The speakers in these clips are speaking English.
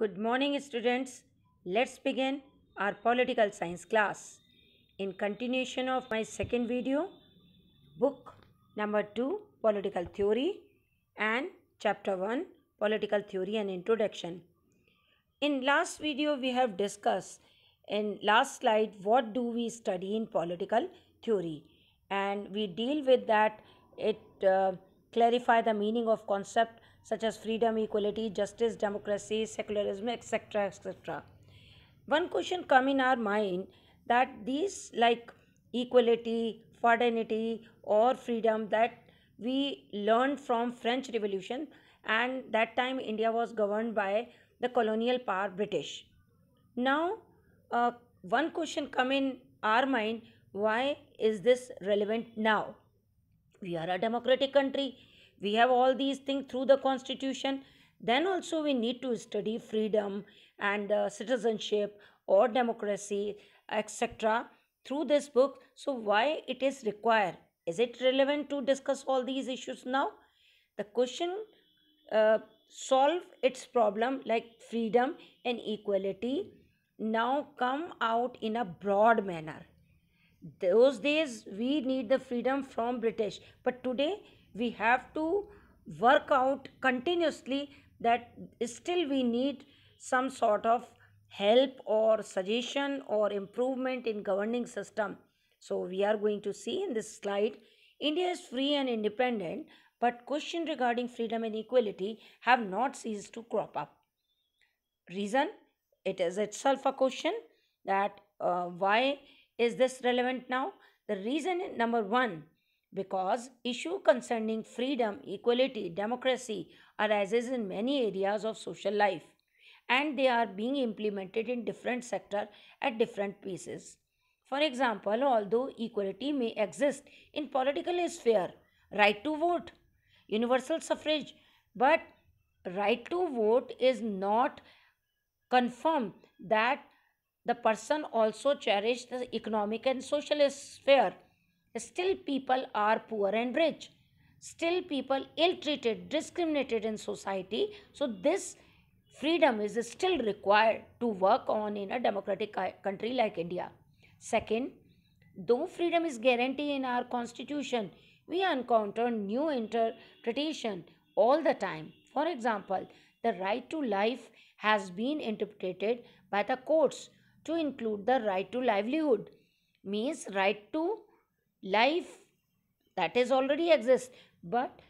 Good morning students. Let's begin our political science class. In continuation of my second video, book number 2 political theory and chapter 1 political theory and introduction. In last video we have discussed in last slide what do we study in political theory and we deal with that it uh, clarify the meaning of concepts such as freedom, equality, justice, democracy, secularism, etc. etc. One question come in our mind that these like equality, fraternity or freedom that we learned from French Revolution and that time India was governed by the colonial power British. Now uh, one question come in our mind why is this relevant now? we are a democratic country we have all these things through the constitution then also we need to study freedom and uh, citizenship or democracy etc through this book so why it is required is it relevant to discuss all these issues now the question uh, solve its problem like freedom and equality now come out in a broad manner those days we need the freedom from british but today we have to work out continuously that still we need some sort of help or suggestion or improvement in governing system so we are going to see in this slide india is free and independent but question regarding freedom and equality have not ceased to crop up reason it is itself a question that uh, why is this relevant now? The reason number one, because issue concerning freedom, equality, democracy arises in many areas of social life and they are being implemented in different sector at different pieces. For example, although equality may exist in political sphere, right to vote, universal suffrage, but right to vote is not confirmed that the person also cherished the economic and social sphere. Still, people are poor and rich. Still, people ill treated, discriminated in society. So, this freedom is still required to work on in a democratic country like India. Second, though freedom is guaranteed in our constitution, we encounter new interpretation all the time. For example, the right to life has been interpreted by the courts to include the right to livelihood means right to life that is already exists but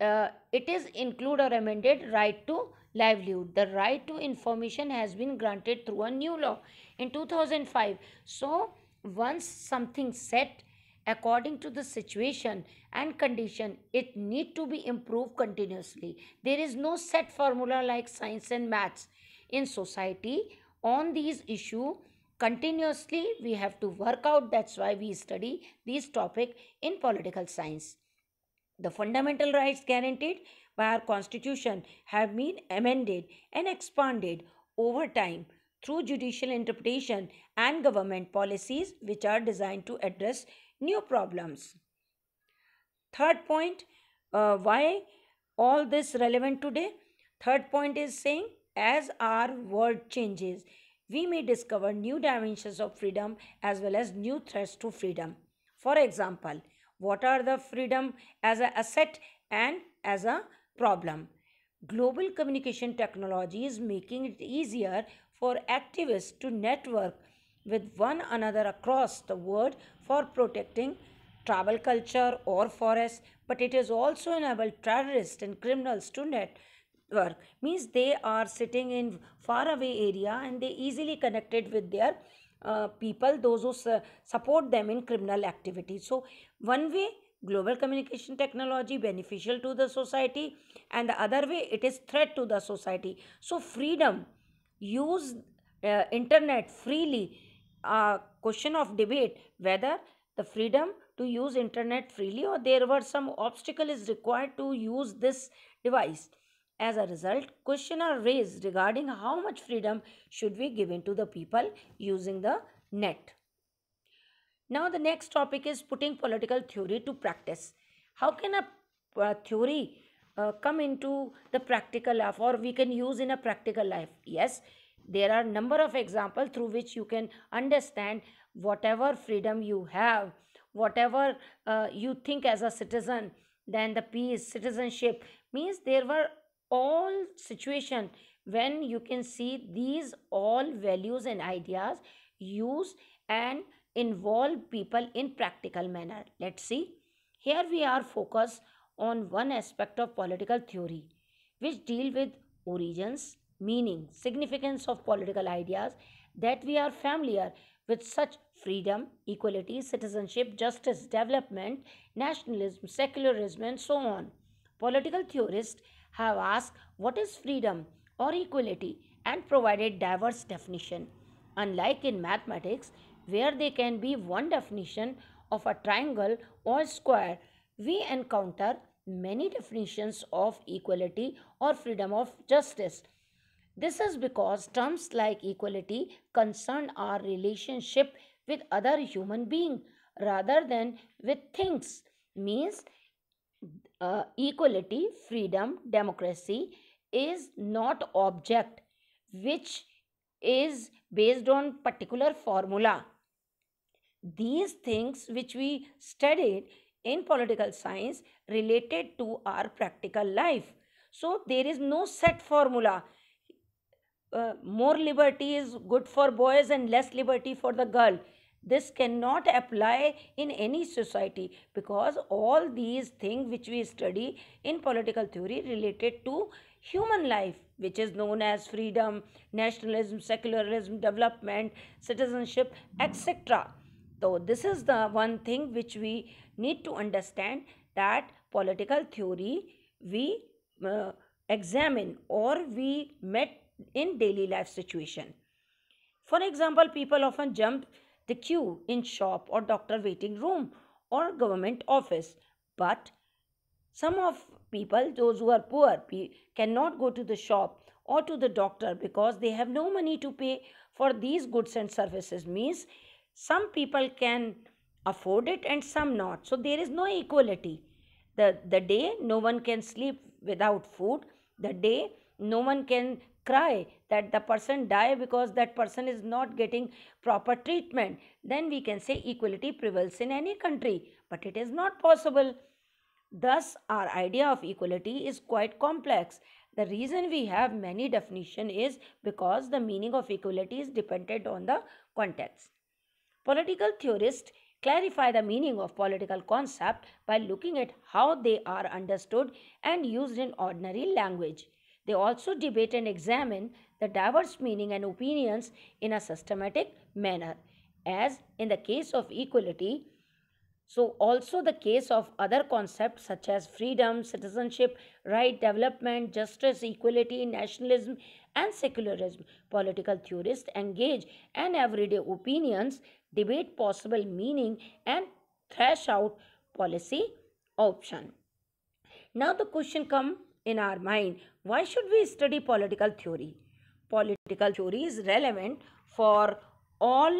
uh, it is include or amended right to livelihood the right to information has been granted through a new law in 2005 so once something set according to the situation and condition it need to be improved continuously there is no set formula like science and maths in society on these issue continuously we have to work out that's why we study these topic in political science the fundamental rights guaranteed by our constitution have been amended and expanded over time through judicial interpretation and government policies which are designed to address new problems third point uh, why all this relevant today third point is saying as our world changes, we may discover new dimensions of freedom as well as new threats to freedom. For example, what are the freedom as an asset and as a problem? Global communication technology is making it easier for activists to network with one another across the world for protecting tribal culture or forests, but it has also enabled terrorists and criminals to net work means they are sitting in far away area and they easily connected with their uh, people those who su support them in criminal activity so one way global communication technology beneficial to the society and the other way it is threat to the society so freedom use uh, internet freely uh, question of debate whether the freedom to use internet freely or there were some obstacle is required to use this device as a result, questions are raised regarding how much freedom should be given to the people using the net. Now the next topic is putting political theory to practice. How can a uh, theory uh, come into the practical life or we can use in a practical life? Yes, there are number of examples through which you can understand whatever freedom you have, whatever uh, you think as a citizen, then the peace, citizenship means there were all situation when you can see these all values and ideas use and involve people in practical manner let's see here we are focused on one aspect of political theory which deal with origins meaning significance of political ideas that we are familiar with such freedom equality citizenship justice development nationalism secularism and so on political theorists have asked what is freedom or equality and provided diverse definition. Unlike in mathematics, where there can be one definition of a triangle or square, we encounter many definitions of equality or freedom of justice. This is because terms like equality concern our relationship with other human being rather than with things means uh, equality, freedom, democracy is not object which is based on particular formula. These things which we studied in political science related to our practical life. So there is no set formula. Uh, more liberty is good for boys and less liberty for the girl this cannot apply in any society because all these things which we study in political theory related to human life which is known as freedom nationalism secularism development citizenship etc so this is the one thing which we need to understand that political theory we uh, examine or we met in daily life situation for example people often jump the queue in shop or doctor waiting room or government office but some of people those who are poor cannot go to the shop or to the doctor because they have no money to pay for these goods and services means some people can afford it and some not so there is no equality the the day no one can sleep without food the day no one can cry that the person die because that person is not getting proper treatment then we can say equality prevails in any country but it is not possible thus our idea of equality is quite complex the reason we have many definition is because the meaning of equality is dependent on the context political theorists clarify the meaning of political concept by looking at how they are understood and used in ordinary language they also debate and examine the diverse meaning and opinions in a systematic manner. As in the case of equality, so also the case of other concepts such as freedom, citizenship, right, development, justice, equality, nationalism and secularism, political theorists engage in everyday opinions, debate possible meaning and thrash out policy option. Now the question come in our mind why should we study political theory political theory is relevant for all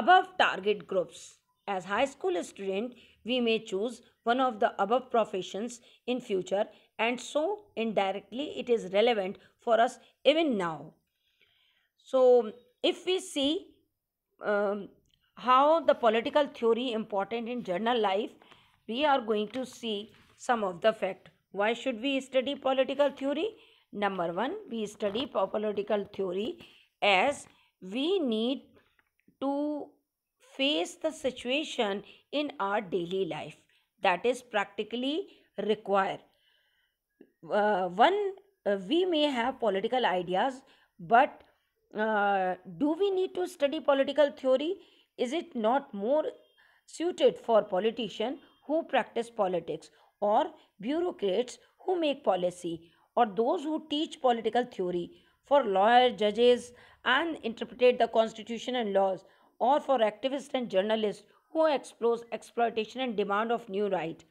above target groups as high school student we may choose one of the above professions in future and so indirectly it is relevant for us even now so if we see um, how the political theory important in general life we are going to see some of the fact. Why should we study political theory? Number one, we study political theory as we need to face the situation in our daily life. That is practically required. Uh, one, uh, we may have political ideas, but uh, do we need to study political theory? Is it not more suited for politician who practice politics or bureaucrats who make policy or those who teach political theory, for lawyers, judges, and interpret the constitution and laws, or for activists and journalists who expose exploitation and demand of new right.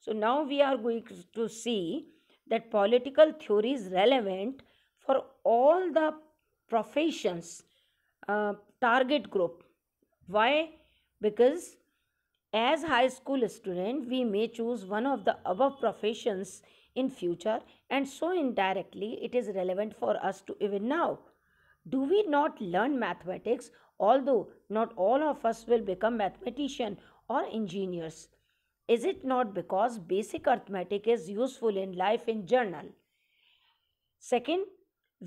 So now we are going to see that political theory is relevant for all the professions uh, target group. Why? Because as high school student, we may choose one of the above professions in future and so indirectly it is relevant for us to even now. Do we not learn mathematics although not all of us will become mathematician or engineers? Is it not because basic arithmetic is useful in life in general? Second,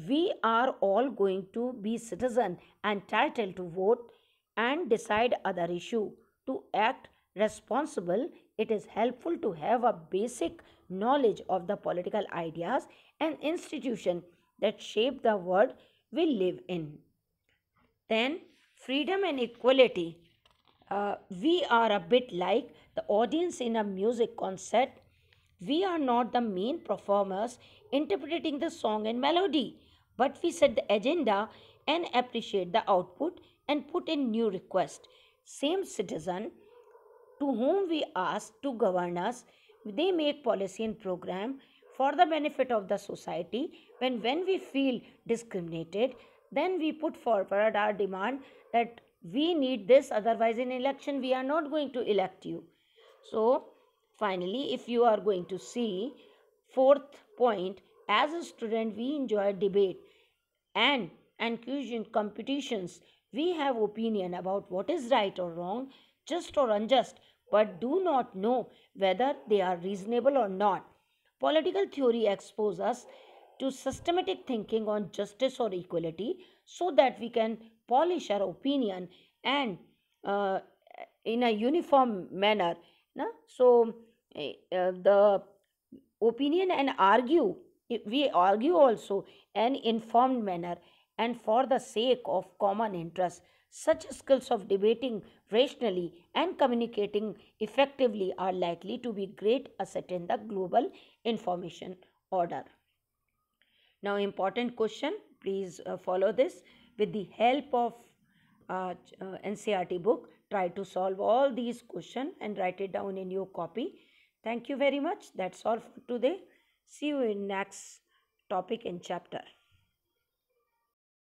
we are all going to be citizen entitled to vote and decide other issue to act responsible, it is helpful to have a basic knowledge of the political ideas and institution that shape the world we live in. Then, freedom and equality. Uh, we are a bit like the audience in a music concert. We are not the main performers interpreting the song and melody, but we set the agenda and appreciate the output and put in new requests same citizen to whom we ask to govern us they make policy and program for the benefit of the society when when we feel discriminated then we put forward our demand that we need this otherwise in election we are not going to elect you so finally if you are going to see fourth point as a student we enjoy debate and and competitions we have opinion about what is right or wrong, just or unjust, but do not know whether they are reasonable or not. Political theory exposes us to systematic thinking on justice or equality so that we can polish our opinion and uh, in a uniform manner. Na? So, eh, uh, the opinion and argue, we argue also an informed manner and for the sake of common interest, Such skills of debating rationally and communicating effectively are likely to be great asset in the global information order. Now important question, please uh, follow this. With the help of uh, uh, NCRT book, try to solve all these questions and write it down in your copy. Thank you very much. That's all for today. See you in next topic and chapter.